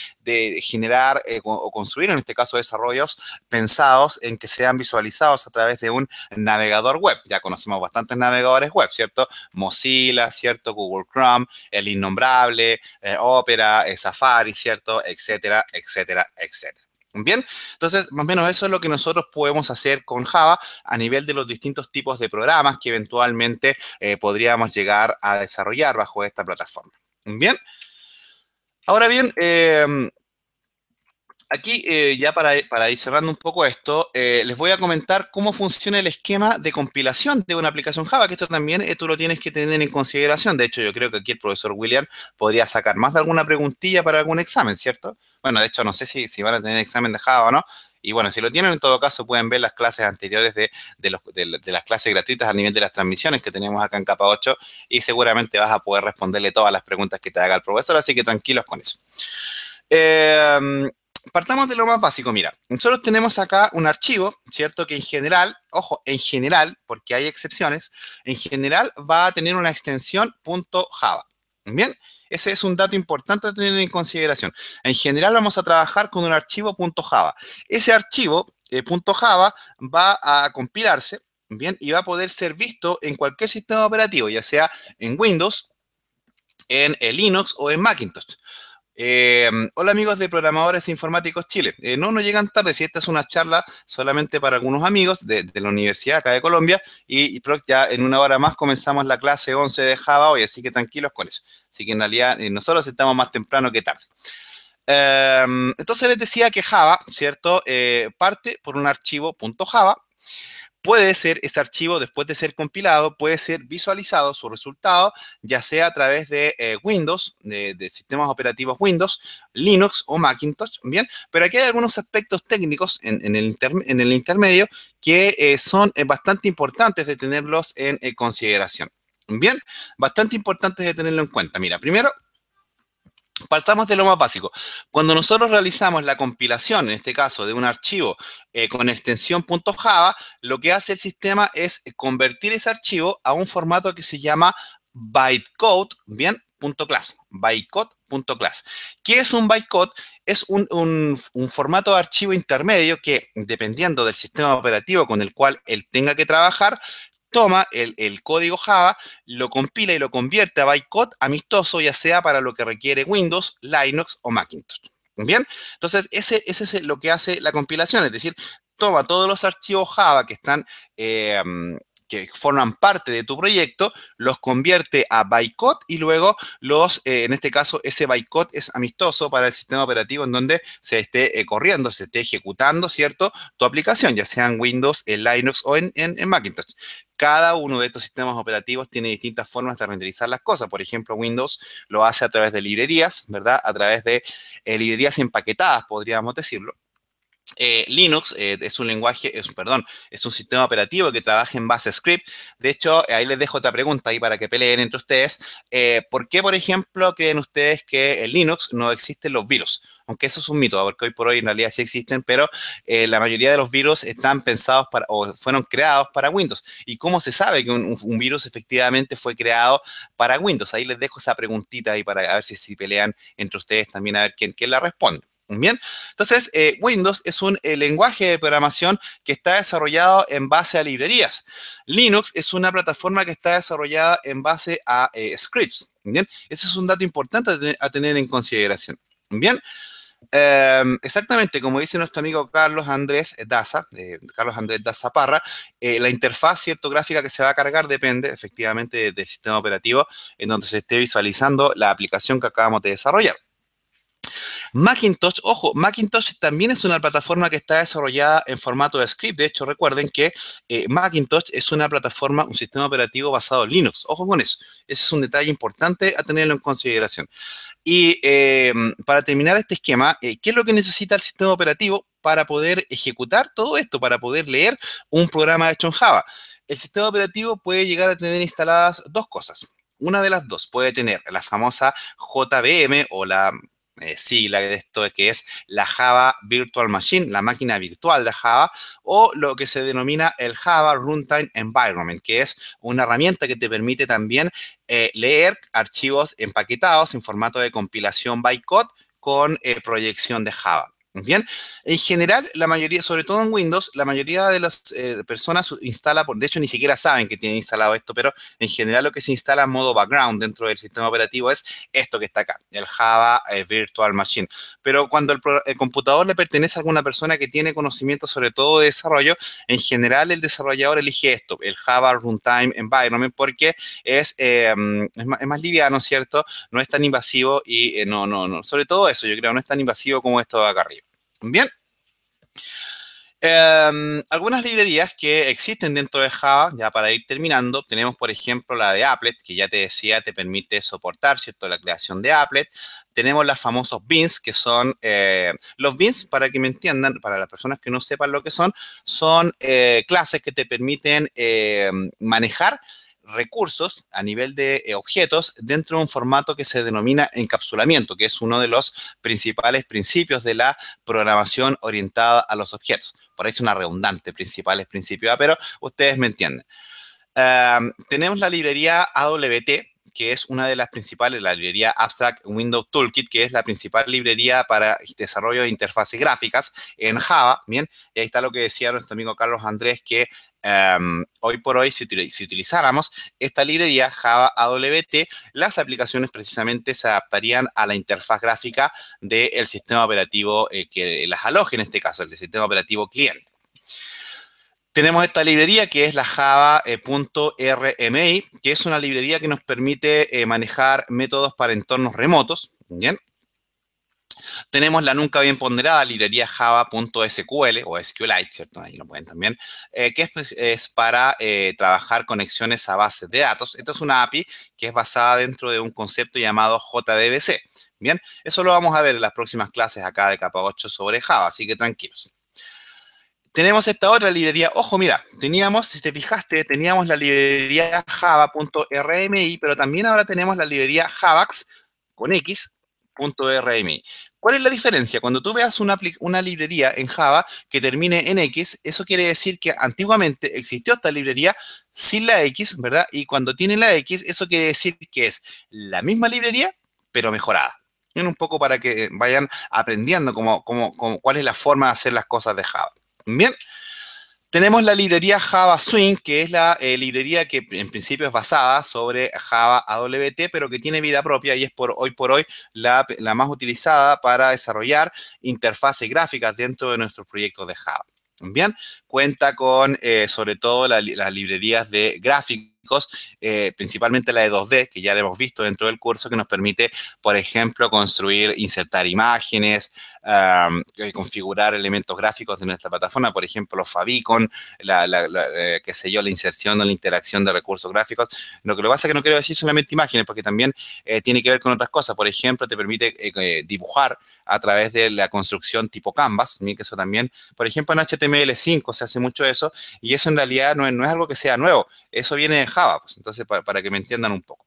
[SPEAKER 1] generar eh, o construir, en este caso, desarrollos pensados en que sean visualizados a través de un navegador web. Ya conocemos bastantes navegadores web, ¿cierto? Mozilla, ¿cierto? Google Chrome, el innombrable, eh, Opera, eh, Safari, ¿cierto? Etcétera, etcétera, etcétera. Bien, entonces más o menos eso es lo que nosotros podemos hacer con Java a nivel de los distintos tipos de programas que eventualmente eh, podríamos llegar a desarrollar bajo esta plataforma. Bien, ahora bien, em, aquí eh, ya para, ir cerrando un poco esto, eh, les voy a comentar cómo funciona el esquema de compilación de una aplicación Java, que esto también eh, tú lo tienes que tener en consideración. De hecho, yo creo que aquí el profesor William podría sacar más de alguna preguntilla para algún examen, ¿cierto? Bueno, de hecho, no sé si, si van a tener examen de Java o no. Y bueno, si lo tienen en todo caso, pueden ver las clases anteriores de, las clases gratuitas a nivel de las transmisiones que tenemos acá en capa 8 y seguramente vas a poder responderle todas las preguntas que te haga el profesor, así que tranquilos con eso partamos de lo más básico. Mira, nosotros tenemos acá un archivo, ¿cierto? Que en general, ojo, en general, porque hay excepciones, en general va a tener una extensión .java. Bien, ese es un dato importante a tener en consideración. En general vamos a trabajar con un archivo .java. Ese archivo eh, .java va a compilarse, bien, y va a poder ser visto en cualquier sistema operativo, ya sea en Windows, en Linux o en Macintosh. Eh, hola amigos de Programadores Informáticos Chile. Eh, no nos llegan tarde, si esta es una charla solamente para algunos amigos de, la Universidad acá de Colombia y, ya en una hora más comenzamos la clase 11 de Java hoy, así que tranquilos con eso. Así que en realidad eh, nosotros estamos más temprano que tarde. Em, entonces les decía que Java, ¿cierto? parte por un archivo .java puede ser este archivo, después de ser compilado, puede ser visualizado su resultado, ya sea a través de eh, Windows, de, sistemas operativos Windows, Linux o Macintosh, ¿bien? Pero aquí hay algunos aspectos técnicos en, el, en el, intermedio que eh, son eh, bastante importantes de tenerlos en consideración. Bien, bastante importantes de tenerlo en cuenta. Mira, primero, partamos de lo más básico. Cuando nosotros realizamos la compilación, en este caso de un archivo eh, con extensión .java, lo que hace el sistema es convertir ese archivo a un formato que se llama bytecode, ¿bien? .class, bytecode.class. ¿Qué es un bytecode? Es un, un, formato de archivo intermedio que, dependiendo del sistema operativo con el cual él tenga que trabajar, toma el, código Java, lo compila y lo convierte a bytecode amistoso, ya sea para lo que requiere Windows, Linux o Macintosh. ¿Bien? Entonces, ese, es lo que hace la compilación, es decir, toma todos los archivos Java que están eh, que forman parte de tu proyecto, los convierte a bytecode y luego los, eh, en este caso, ese bytecode es amistoso para el sistema operativo en donde se esté eh, corriendo, se esté ejecutando, ¿cierto? Tu aplicación, ya sea en Windows, en Linux o en, Macintosh cada uno de estos sistemas operativos tiene distintas formas de renderizar las cosas. Por ejemplo, Windows lo hace a través de librerías, ¿verdad? A través de eh, librerías empaquetadas, podríamos decirlo. Eh, Linux eh, es un lenguaje, es, perdón, es un sistema operativo que trabaja en base a script. De hecho, ahí les dejo otra pregunta ahí para que peleen entre ustedes. Eh, ¿Por qué, por ejemplo, creen ustedes que en Linux no existen los virus? Aunque eso es un mito, porque hoy por hoy en realidad sí existen, pero la mayoría de los virus están pensados para, o fueron creados para Windows. ¿Y cómo se sabe que un, virus efectivamente fue creado para Windows? Ahí les dejo esa preguntita ahí para ver si, si pelean entre ustedes también, a ver quién, quién la responde. Bien, entonces eh, Windows es un eh, lenguaje de programación que está desarrollado en base a librerías. Linux es una plataforma que está desarrollada en base a eh, scripts. Bien, ese es un dato importante a tener, en consideración. Bien, em, exactamente como dice nuestro amigo Carlos Andrés Daza, Carlos Andrés Daza Parra, la interfaz cierto gráfica que se va a cargar depende efectivamente del sistema operativo en donde se esté visualizando la aplicación que acabamos de desarrollar. Macintosh, ojo, Macintosh también es una plataforma que está desarrollada en formato de script. De hecho, recuerden que eh, Macintosh es una plataforma, un sistema operativo basado en Linux. Ojo con eso. Ese es un detalle importante a tenerlo en consideración. Y eh, para terminar este esquema, eh, ¿qué es lo que necesita el sistema operativo para poder ejecutar todo esto, para poder leer un programa hecho en Java? El sistema operativo puede llegar a tener instaladas dos cosas una de las dos puede tener la famosa JVM o la eh, sigla de esto, que es la Java Virtual Machine, la máquina virtual de Java, o lo que se denomina el Java Runtime Environment, que es una herramienta que te permite también eh, leer archivos empaquetados en formato de compilación by con eh, proyección de Java. Bien, en general, la mayoría, sobre todo en Windows, la mayoría de las eh, personas instala, por, de hecho ni siquiera saben que tienen instalado esto, pero en general lo que se instala en modo background dentro del sistema operativo es esto que está acá, el Java eh, Virtual Machine. Pero cuando el, computador le pertenece a alguna persona que tiene conocimiento sobre todo de desarrollo, en general el desarrollador elige esto, el Java Runtime Environment, porque es, eh, es, más, liviano, ¿cierto? No es tan invasivo y no, no, no. Sobre todo eso, yo creo, no es tan invasivo como esto de acá arriba. Bien. Em, algunas librerías que existen dentro de Java, ya para ir terminando, tenemos por ejemplo la de Applet, que ya te decía, te permite soportar, ¿cierto?, la creación de Applet. Tenemos los famosos bins, que son, eh, los bins, para que me entiendan, para las personas que no sepan lo que son, son eh, clases que te permiten eh, manejar recursos a nivel de eh, objetos dentro de un formato que se denomina encapsulamiento, que es uno de los principales principios de la programación orientada a los objetos. Por ahí es una redundante, principales principios, pero ustedes me entienden. tenemos la librería AWT, que es una de las principales, la librería Abstract Windows Toolkit, que es la principal librería para desarrollo de interfaces gráficas en Java, ¿bien? Y ahí está lo que decía nuestro amigo Carlos Andrés, que Em, hoy por hoy, si, utilizáramos esta librería Java AWT, las aplicaciones precisamente se adaptarían a la interfaz gráfica del sistema operativo eh, que las aloje, en este caso, el sistema operativo cliente. Tenemos esta librería que es la java.rmi, eh, que es una librería que nos permite eh, manejar métodos para entornos remotos. Bien, tenemos la nunca bien ponderada librería java.sql o SQLite, ¿cierto? Ahí lo pueden también, eh, que es, pues, para eh, trabajar conexiones a bases de datos. Esto es una API que es basada dentro de un concepto llamado JDBC. Bien, eso lo vamos a ver en las próximas clases acá de capa 8 sobre Java, así que tranquilos. Tenemos esta otra librería. Ojo, mira, teníamos, si te fijaste, teníamos la librería java.rmi, pero también ahora tenemos la librería javax con x .rmi. ¿Cuál es la diferencia? Cuando tú veas una, librería en Java que termine en X, eso quiere decir que antiguamente existió esta librería sin la X, ¿verdad? Y cuando tiene la X, eso quiere decir que es la misma librería, pero mejorada. Un poco para que vayan aprendiendo cuál es la forma de hacer las cosas de Java. Bien, tenemos la librería Java Swing, que es la eh, librería que en principio es basada sobre Java AWT, pero que tiene vida propia y es por hoy por hoy la, más utilizada para desarrollar interfaces gráficas dentro de nuestros proyectos de Java. Bien, cuenta con eh, sobre todo las librerías de gráficos, eh, principalmente la de 2D, que ya la hemos visto dentro del curso, que nos permite, por ejemplo, construir, insertar imágenes, um, configurar elementos gráficos de nuestra plataforma, por ejemplo, favicon, la, la, la eh, qué sé yo, la inserción o la interacción de recursos gráficos. Lo que lo pasa es que no quiero decir solamente imágenes, porque también eh, tiene que ver con otras cosas. Por ejemplo, te permite dibujar a través de la construcción tipo Canvas, que eso también, por ejemplo, en HTML5 se hace mucho eso, y eso en realidad no es, algo que sea nuevo, eso viene de Java, pues, entonces para que me entiendan un poco.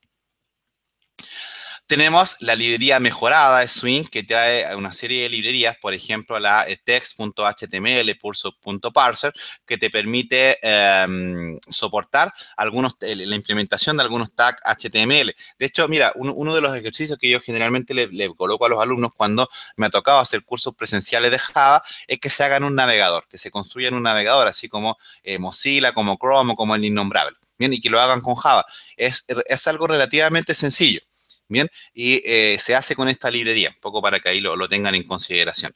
[SPEAKER 1] Tenemos la librería mejorada de Swing, que trae una serie de librerías, por ejemplo, la text.html, pulso.parser, que te permite em, soportar algunos, la implementación de algunos tags HTML. De hecho, mira, uno de los ejercicios que yo generalmente le, coloco a los alumnos cuando me ha tocado hacer cursos presenciales de Java es que se hagan un navegador, que se construyan un navegador, así como eh, Mozilla, como Chrome como el innombrable. Bien, y que lo hagan con Java. es algo relativamente sencillo. Bien, y eh, se hace con esta librería, un poco para que ahí lo, lo tengan en consideración.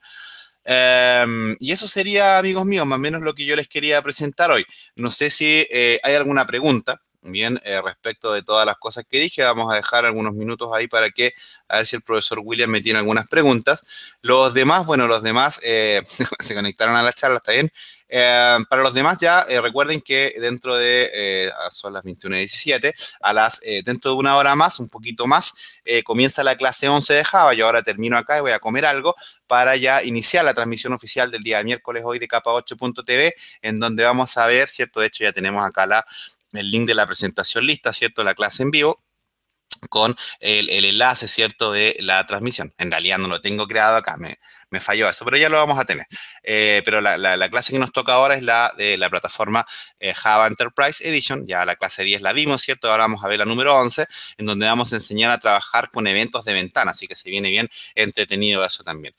[SPEAKER 1] Em, y eso sería, amigos míos, más o menos lo que yo les quería presentar hoy. No sé si eh, hay alguna pregunta. Bien, eh, respecto de todas las cosas que dije, vamos a dejar algunos minutos ahí para que, a ver si el profesor William me tiene algunas preguntas. Los demás, bueno, los demás eh, se conectaron a la charla, está bien. Eh, para los demás ya recuerden que dentro de, ah, son las 21.17, a las, dentro de una hora más, un poquito más, comienza la clase 11 de Java. Yo ahora termino acá y voy a comer algo para ya iniciar la transmisión oficial del día de miércoles hoy de capa 8.tv, en donde vamos a ver, ¿cierto? De hecho ya tenemos acá la el link de la presentación lista, ¿cierto? La clase en vivo con el, enlace, ¿cierto?, de la transmisión. En realidad no lo tengo creado acá, me, falló eso, pero ya lo vamos a tener. Eh, pero la, clase que nos toca ahora es la de la plataforma eh, Java Enterprise Edition, ya la clase 10 la vimos, ¿cierto? Ahora vamos a ver la número 11, en donde vamos a enseñar a trabajar con eventos de ventana, así que se viene bien entretenido eso también.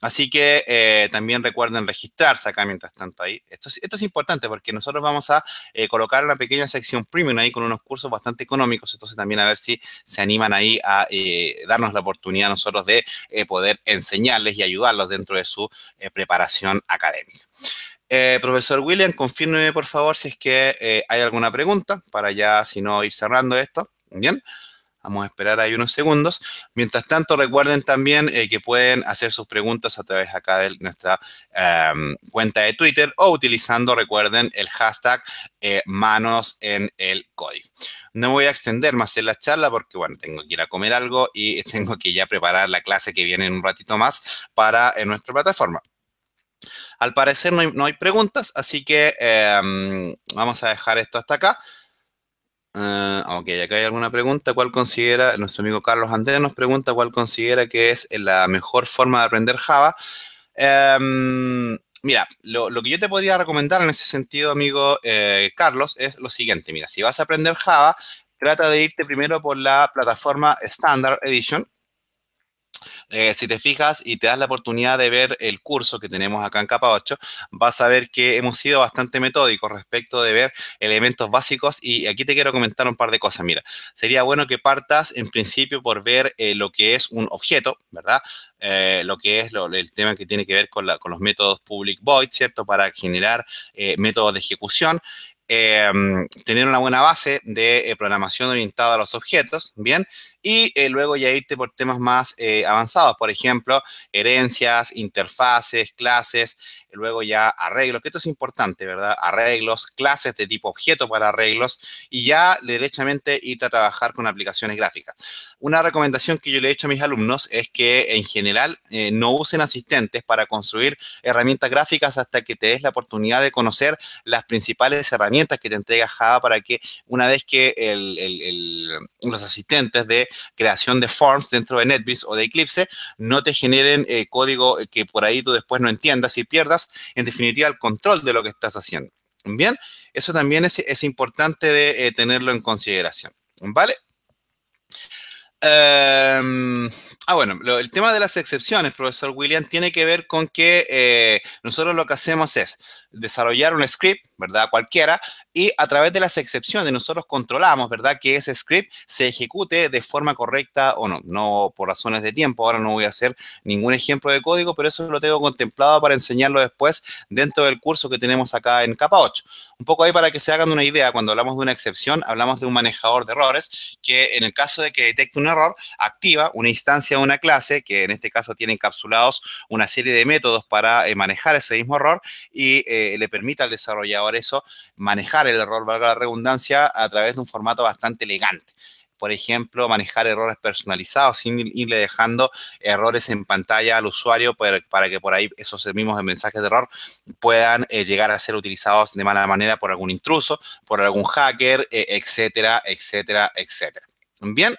[SPEAKER 1] Así que eh, también recuerden registrarse acá mientras tanto ahí. Esto, es importante porque nosotros vamos a eh, colocar una pequeña sección premium ahí con unos cursos bastante económicos, entonces también a ver si se animan ahí a eh, darnos la oportunidad nosotros de poder enseñarles y ayudarlos dentro de su preparación académica. profesor William, confirme por favor si es que hay alguna pregunta para ya, si no, ir cerrando esto. Bien. Vamos a esperar ahí unos segundos. Mientras tanto, recuerden también eh, que pueden hacer sus preguntas a través acá de nuestra em, cuenta de Twitter o utilizando, recuerden, el hashtag eh, manos en el código. No voy a extender más en la charla porque, bueno, tengo que ir a comer algo y tengo que ya preparar la clase que viene en un ratito más para en eh, nuestra plataforma. Al parecer no hay, preguntas, así que em, vamos a dejar esto hasta acá. Ah, ok, acá hay alguna pregunta. ¿Cuál considera, nuestro amigo Carlos Andrés nos pregunta cuál considera que es la mejor forma de aprender Java? Em, mira, lo, que yo te podría recomendar en ese sentido, amigo eh, Carlos, es lo siguiente. Mira, si vas a aprender Java, trata de irte primero por la plataforma Standard Edition. Eh, si te fijas y te das la oportunidad de ver el curso que tenemos acá en capa 8, vas a ver que hemos sido bastante metódicos respecto de ver elementos básicos y aquí te quiero comentar un par de cosas. Mira, sería bueno que partas en principio por ver eh, lo que es un objeto, ¿verdad? Eh, lo que es el tema que tiene que ver con, los métodos public void, ¿cierto? Para generar métodos de ejecución. Em, tener una buena base de programación orientada a los objetos, ¿bien? y eh, luego ya irte por temas más eh, avanzados, por ejemplo, herencias, interfaces, clases, luego ya arreglos, que esto es importante, ¿verdad? Arreglos, clases de tipo objeto para arreglos y ya derechamente irte a trabajar con aplicaciones gráficas. Una recomendación que yo le he hecho a mis alumnos es que en general eh, no usen asistentes para construir herramientas gráficas hasta que te des la oportunidad de conocer las principales herramientas que te entrega Java para que una vez que el los asistentes de creación de forms dentro de NetBeans o de Eclipse no te generen eh, código eh, que por ahí tú después no entiendas y pierdas, en definitiva, el control de lo que estás haciendo. Bien, eso también es, importante de eh, tenerlo en consideración. ¿Vale? Em, ah, bueno, el tema de las excepciones, profesor William, tiene que ver con que nosotros lo que hacemos es desarrollar un script, ¿verdad? Cualquiera, y a través de las excepciones nosotros controlamos, ¿verdad?, que ese script se ejecute de forma correcta o no. No por razones de tiempo, ahora no voy a hacer ningún ejemplo de código, pero eso lo tengo contemplado para enseñarlo después dentro del curso que tenemos acá en capa 8. Un poco ahí para que se hagan una idea, cuando hablamos de una excepción, hablamos de un manejador de errores que en el caso de que detecte un error, activa una instancia de una clase que en este caso tiene encapsulados una serie de métodos para eh, manejar ese mismo error y eh, le permite al desarrollador eso manejar el error, valga la redundancia, a través de un formato bastante elegante por ejemplo, manejar errores personalizados sin irle dejando errores en pantalla al usuario para que por ahí esos mismos mensajes de error puedan eh, llegar a ser utilizados de mala manera por algún intruso, por algún hacker, eh, etcétera, etcétera, etcétera. Bien.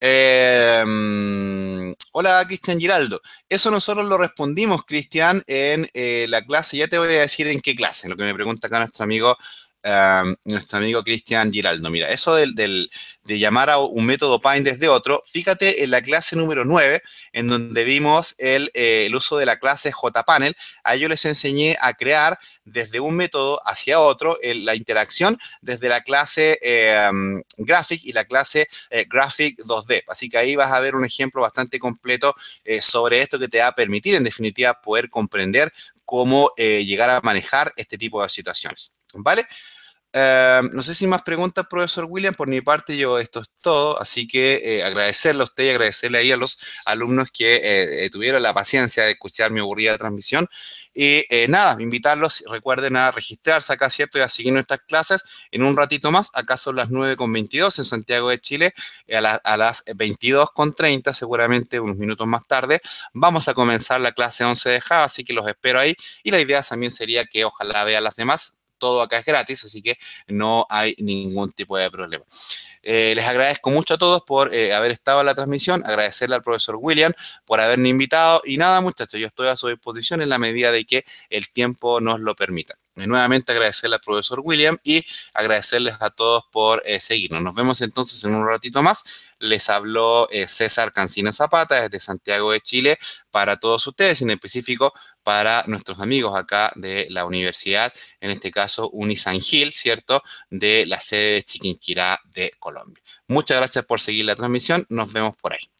[SPEAKER 1] Em, hola, Cristian Giraldo. Eso nosotros lo respondimos, Cristian, en eh, la clase. Ya te voy a decir en qué clase, lo que me pregunta acá nuestro amigo nuestro amigo Cristian Giraldo. Mira, eso del, de llamar a un método Pine desde otro, fíjate en la clase número 9, en donde vimos eh, el, uso de la clase JPanel. A yo les enseñé a crear desde un método hacia otro la interacción desde la clase em, Graphic y la clase eh, Graphic 2D. Así que ahí vas a ver un ejemplo bastante completo eh, sobre esto que te va a permitir, en definitiva, poder comprender cómo llegar a manejar este tipo de situaciones. ¿Vale? Em, no sé si más preguntas, profesor William. Por mi parte, yo esto es todo. Así que eh, agradecerle a usted y agradecerle ahí a los alumnos que eh, eh, tuvieron la paciencia de escuchar mi aburrida transmisión. Y nada, invitarlos, recuerden a registrarse acá, ¿cierto? Y a seguir nuestras clases en un ratito más. Acá son las 9.22 en Santiago de Chile, a, las a las 22.30, seguramente unos minutos más tarde. Vamos a comenzar la clase 11 de Java, así que los espero ahí. Y la idea también sería que ojalá vean las demás todo acá es gratis, así que no hay ningún tipo de problema. Eh, les agradezco mucho a todos por eh, haber estado en la transmisión, agradecerle al profesor William por haberme invitado y nada muchachos, yo estoy a su disposición en la medida de que el tiempo nos lo permita. Eh, nuevamente agradecerle al profesor William y agradecerles a todos por seguirnos. Nos vemos entonces en un ratito más. Les habló César Cancino Zapata desde Santiago de Chile para todos ustedes, en específico para nuestros amigos acá de la universidad, en este caso Unisan Gil, ¿cierto? De la sede de Chiquinquirá de Colombia. Muchas gracias por seguir la transmisión, nos vemos por ahí.